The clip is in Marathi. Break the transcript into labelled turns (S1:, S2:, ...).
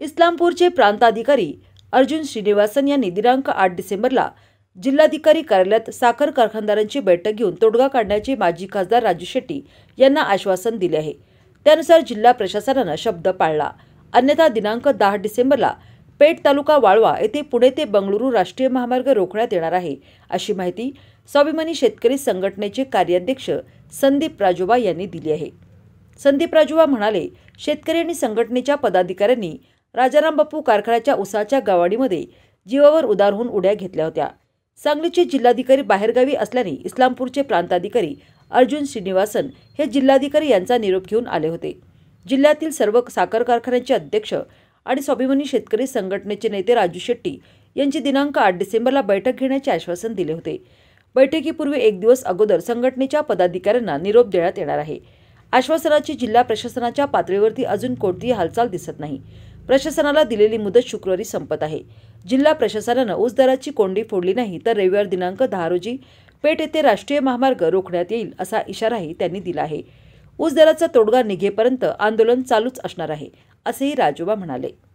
S1: इस्लामपूरचे प्रांताधिकारी अर्जुन श्रीनिवासन यांनी दिनांक आठ डिसेंबरला जिल्हाधिकारी कार्यालयात साखर कारखानदारांची बैठक घेऊन तोडगा काढण्याचे माजी खासदार राजू शेट्टी यांना आश्वासन दिले आहे त्यानुसार जिल्हा प्रशासनानं शब्द पाळला अन्यथा दिनांक दहा डिसेंबरला पेठ तालुका वाळवा येथे पुणे ते बंगळुरू राष्ट्रीय महामार्ग रोखण्यात येणार आहे अशी माहिती स्वाभिमानी शेतकरी संघटनेचे कार्याध्यक्ष संदीप राजुबा यांनी दिली आहे संदीप राजुबा म्हणाले शेतकरी आणि संघटनेच्या पदाधिकाऱ्यांनी राजाराम बाप्पू कारखान्याच्या उसाच्या गावाडीमध्ये जीवावर उदार होऊन उड्या घेतल्या होत्या सांगलीचे जिल्हाधिकारी बाहेरगावी असल्याने इस्लामपूरचे प्रांताधिकारी अर्जुन श्रीनिवासन हे जिल्हाधिकारी यांचा निरोप घेऊन आले होते जिल्ह्यातील सर्व साखर कारखान्यांचे अध्यक्ष आणि स्वाभिमानी शेतकरी संघटनेचे नेते राजू शेट्टी यांची दिनांक आठ डिसेंबरला बैठक घेण्याचे आश्वासन दिले होते बैठकीपूर्वी एक दिवस अगोदर संघटनेच्या पदाधिकाऱ्यांना निरोप देण्यात येणार आहे आश्वासनाची जिल्हा प्रशासनाच्या पातळीवरती अजून कोणतीही हालचाल दिसत नाही प्रशासनाला दिलेली मुदत शुक्रवारी संपत आहे जिल्हा प्रशासनानं ऊस दराची कोंडी फोडली नाही तर रविवार दिनांक दहा रोजी पेठ येथे राष्ट्रीय महामार्ग रोखण्यात येईल असा इशाराही त्यांनी दिला आहे ऊस दराचा तोडगा निघेपर्यंत आंदोलन चालूच असणार आहे असेही राजोबा म्हणाले